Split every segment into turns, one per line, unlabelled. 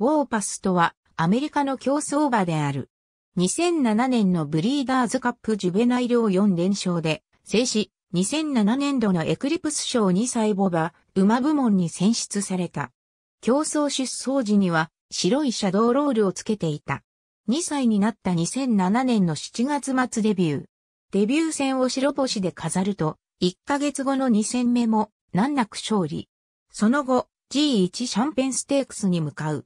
ウォーパスとはアメリカの競走馬である。2007年のブリーダーズカップジュベナイルを4連勝で、制止、2007年度のエクリプス賞2歳母馬、馬部門に選出された。競争出走時には白いシャドーロールをつけていた。2歳になった2007年の7月末デビュー。デビュー戦を白星で飾ると、1ヶ月後の2戦目も難なく勝利。その後、G1 シャンペンステークスに向かう。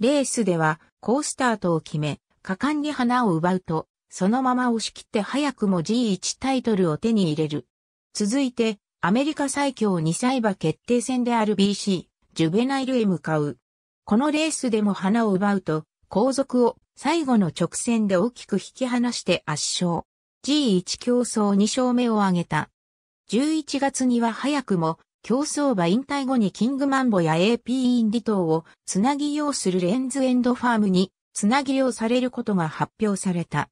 レースではースタートを決め、果敢に花を奪うと、そのまま押し切って早くも G1 タイトルを手に入れる。続いて、アメリカ最強2歳馬決定戦である BC、ジュベナイルへ向かう。このレースでも花を奪うと、後続を最後の直線で大きく引き離して圧勝。G1 競争2勝目を挙げた。11月には早くも競争馬引退後にキングマンボや AP インリ等をつなぎ用するレンズエンドファームにつなぎ用されることが発表された。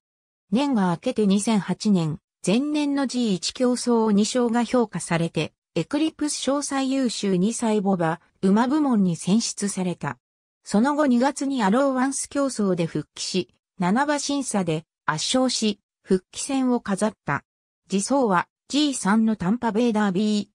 年が明けて2008年、前年の G1 競争2勝が評価されて、エクリプス詳細優秀2歳母馬、馬部門に選出された。その後2月にアローワンス競争で復帰し、7馬審査で圧勝し、復帰戦を飾った。次走は G3 のタンパベーダービー、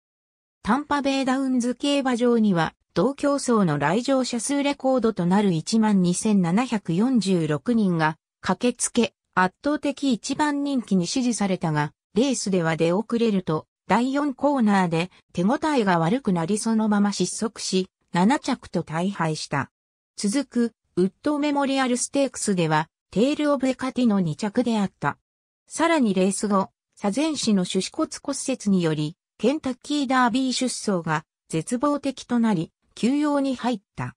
タンパベイダウンズ競馬場には、同競争の来場者数レコードとなる12,746人が駆けつけ、圧倒的一番人気に支持されたが、レースでは出遅れると、第4コーナーで手応えが悪くなりそのまま失速し、7着と大敗した。続く、ウッドメモリアルステークスでは、テールオブエカティの2着であった。さらにレース後、左前肢の手指骨骨折により、ケンタッキーダービー出走が絶望的となり、休養に入った。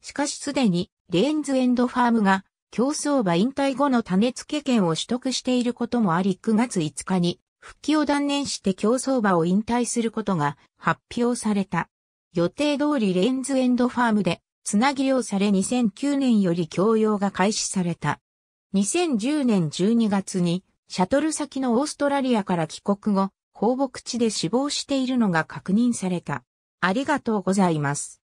しかしすでに、レーンズエンドファームが、競争馬引退後の種付け権を取得していることもあり9月5日に復帰を断念して競争馬を引退することが発表された。予定通りレーンズエンドファームでつなぎ漁され2009年より供用が開始された。2010年12月にシャトル先のオーストラリアから帰国後、放牧地で死亡しているのが確認された。ありがとうございます。